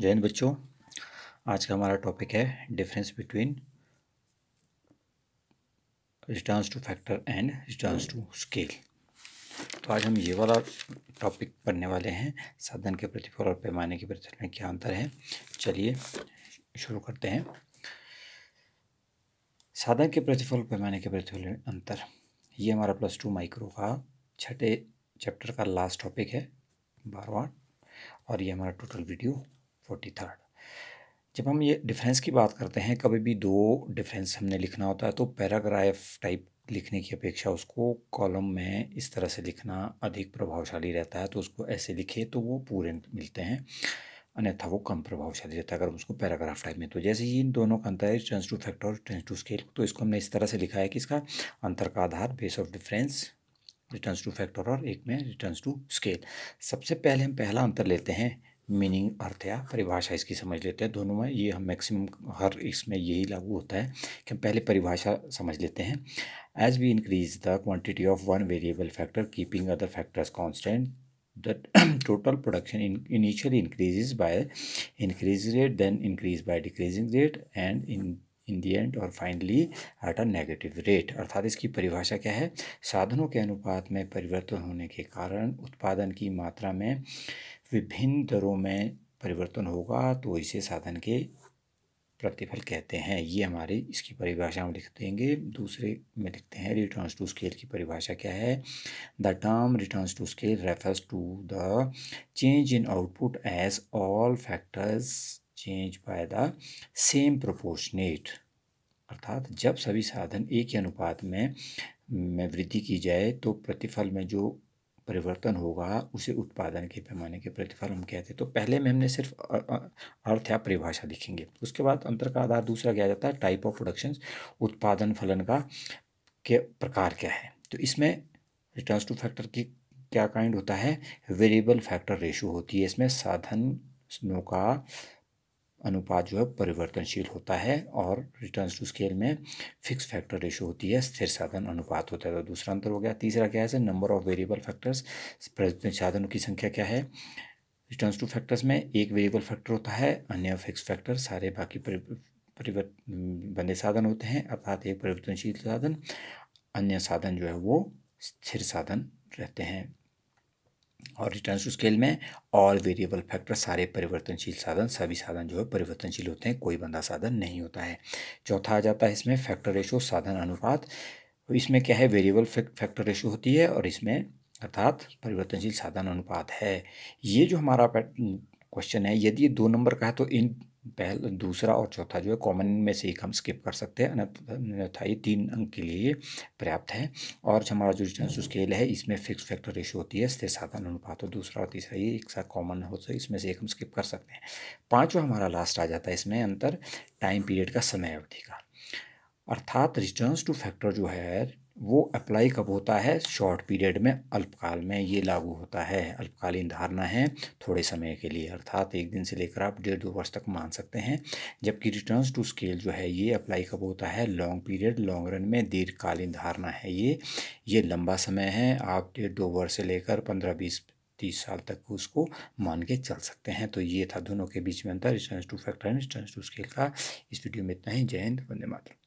जय हिंद बच्चों आज का हमारा टॉपिक है difference between returns to factor and returns to scale तो आज हम ये वाला टॉपिक पढ़ने वाले हैं साधन के प्रतिफल और पैमाने के प्रतिफल में क्या अंतर है चलिए शुरू करते हैं साधन के प्रतिफल और पैमाने के प्रतिफल में अंतर ये हमारा प्लस टू माइक्रो का छठे चैप्टर का लास्ट टॉपिक है बारवा और ये हमारा टोटल वीडियो फोर्टी थर्ड जब हम ये डिफरेंस की बात करते हैं कभी भी दो डिफरेंस हमने लिखना होता है तो पैराग्राफ टाइप लिखने की अपेक्षा उसको कॉलम में इस तरह से लिखना अधिक प्रभावशाली रहता है तो उसको ऐसे लिखे तो वो पूरे मिलते हैं अन्यथा वो कम प्रभावशाली रहता है अगर उसको पैराग्राफ टाइप में तो जैसे ही इन दोनों का अंतर है टेंस टू फैक्टर और टेंस टू स्केल तो इसको हमने इस तरह से लिखा है कि इसका अंतर का आधार base of difference returns to factor और एक में रिटर्न्स टू स्केल सबसे पहले हम पहला अंतर लेते हैं मीनिंग अर्थ या परिभाषा इसकी समझ लेते हैं दोनों में ये हम मैक्सिमम हर इसमें यही लागू होता है कि हम पहले परिभाषा समझ लेते हैं as we increase the quantity of one variable factor keeping other factors constant the total production initially initially by increase rate then increase by decreasing rate and in in the end और finally at a negative rate अर्थात इसकी परिभाषा क्या है साधनों के अनुपात में परिवर्तन होने के कारण उत्पादन की मात्रा में विभिन्न दरों में परिवर्तन होगा तो इसे साधन के प्रतिफल कहते हैं ये हमारी इसकी परिभाषा हम लिख देंगे दूसरे में लिखते हैं रिटर्न्स टू स्केल की परिभाषा क्या है the term returns to scale refers to the change in output as all factors change by the same proportionate अर्थात जब सभी साधन एक ही अनुपात में में वृद्धि की जाए तो प्रतिफल में जो परिवर्तन होगा उसे उत्पादन के पैमाने के प्रतिफल हम कहते हैं तो पहले में हमने सिर्फ अर्थ या परिभाषा लिखेंगे उसके बाद अंतर का आधार दूसरा क्या जाता है टाइप ऑफ प्रोडक्शन उत्पादन फलन का के प्रकार क्या है तो इसमें रिटर्न टू फैक्टर की क्या काइंड होता है वेरिएबल फैक्टर रेशो होती है इसमें साधन का अनुपात जो है परिवर्तनशील होता है और रिटर्न टू स्केल में फिक्स फैक्टर रेशो होती है स्थिर साधन अनुपात होता है तो दूसरा अंतर हो गया तीसरा क्या है sir number of variable factors साधनों की संख्या क्या है रिटर्न टू फैक्टर्स में एक वेरिएबल फैक्टर होता है अन्य फिक्स फैक्टर सारे बाकी परिवर्त बने साधन होते हैं अर्थात एक परिवर्तनशील साधन अन्य साधन जो है वो स्थिर साधन रहते हैं और रिटर्न स्केल में ऑल वेरिएबल फैक्टर सारे परिवर्तनशील साधन सभी साधन जो है परिवर्तनशील होते हैं कोई बंदा साधन नहीं होता है चौथा आ जाता है इसमें फैक्टर रेशो साधन अनुपात तो इसमें क्या है वेरिएबल फैक्टर रेशो होती है और इसमें अर्थात परिवर्तनशील साधन अनुपात है ये जो हमारा क्वेश्चन है यदि दो नंबर का है तो इन पहला दूसरा और चौथा जो है कॉमन में से एक हम स्किप कर सकते हैं अन्यथा ये तीन अंक के लिए पर्याप्त है और हमारा जो रिटर्न हम्म। स्केल है इसमें फिक्स फैक्टर रेशो होती है स्थिर साधन अनुपात और दूसरा और तीसरा ये एक साथ कॉमन हो सके तो इसमें से एक हम स्किप कर सकते हैं पाँचवा हमारा लास्ट आ जाता है इसमें अंतर टाइम पीरियड का समय अवधि का अर्थात रिटर्न टू फैक्टर जो है वो अप्लाई कब होता है शॉर्ट पीरियड में अल्पकाल में ये लागू होता है अल्पकालीन धारणा है थोड़े समय के लिए अर्थात एक दिन से लेकर आप डेढ़ दो वर्ष तक मान सकते हैं जबकि रिटर्न्स टू स्केल जो है ये अप्लाई कब होता है लॉन्ग पीरियड लॉन्ग रन में दीर्घकालीन धारणा है ये ये लंबा समय है आप डेढ़ दो वर्ष से लेकर पंद्रह बीस तीस साल तक उसको मान के चल सकते हैं तो ये था दोनों के बीच में अंतर return to factor and return to scale का इस वीडियो में इतना ही जय हिंद वंदे मातरम